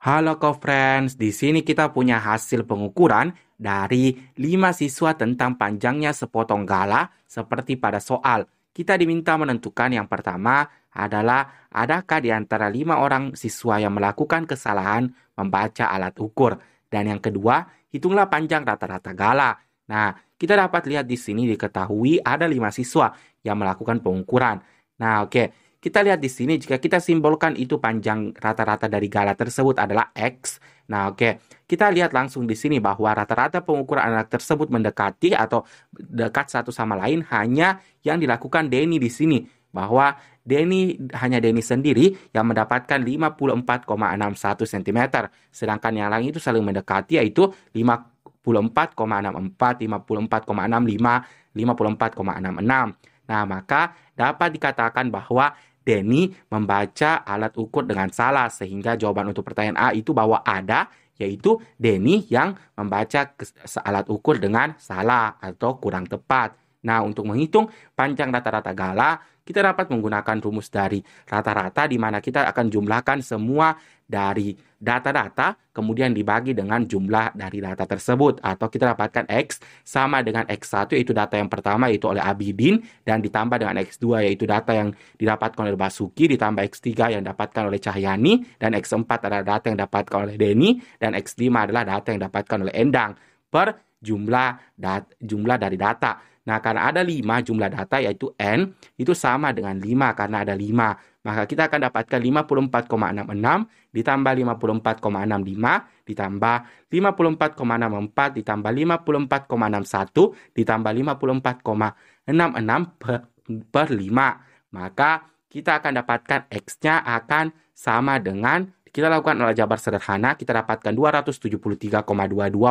Halo co-friends, di sini kita punya hasil pengukuran dari 5 siswa tentang panjangnya sepotong gala seperti pada soal. Kita diminta menentukan yang pertama adalah adakah di antara 5 orang siswa yang melakukan kesalahan membaca alat ukur. Dan yang kedua, hitunglah panjang rata-rata gala. Nah, kita dapat lihat di sini diketahui ada 5 siswa yang melakukan pengukuran. Nah, oke. Okay. Kita lihat di sini jika kita simbolkan itu panjang rata-rata dari gala tersebut adalah x. Nah, oke. Okay. Kita lihat langsung di sini bahwa rata-rata pengukuran anak tersebut mendekati atau dekat satu sama lain hanya yang dilakukan Denny di sini bahwa Denny hanya Denny sendiri yang mendapatkan 54,61 cm sedangkan yang lain itu saling mendekati yaitu 54,64, 54,65, 54,66. Nah, maka dapat dikatakan bahwa Denny membaca alat ukur dengan salah sehingga jawaban untuk pertanyaan A itu bahwa ada yaitu Denny yang membaca alat ukur dengan salah atau kurang tepat. Nah, untuk menghitung panjang rata-rata gala kita dapat menggunakan rumus dari rata-rata di mana kita akan jumlahkan semua dari data-data kemudian dibagi dengan jumlah dari data tersebut atau kita dapatkan X sama dengan X1 yaitu data yang pertama yaitu oleh Abidin dan ditambah dengan X2 yaitu data yang didapatkan oleh Basuki ditambah X3 yang didapatkan oleh Cahyani dan X4 adalah data yang didapatkan oleh Denny dan X5 adalah data yang didapatkan oleh Endang per jumlah dat jumlah dari data. Nah, karena ada 5 jumlah data yaitu n itu sama dengan 5 karena ada 5. Maka kita akan dapatkan 54,66 ditambah 54,65 ditambah 54,64 ditambah 54,61 ditambah 54,66 per, per 5. Maka kita akan dapatkan x-nya akan sama dengan kita lakukan olah jabar sederhana, kita dapatkan 273,22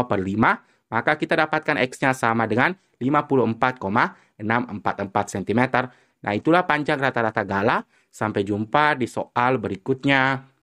per 5 maka kita dapatkan X-nya sama dengan 54,644 cm. Nah, itulah panjang rata-rata gala. Sampai jumpa di soal berikutnya.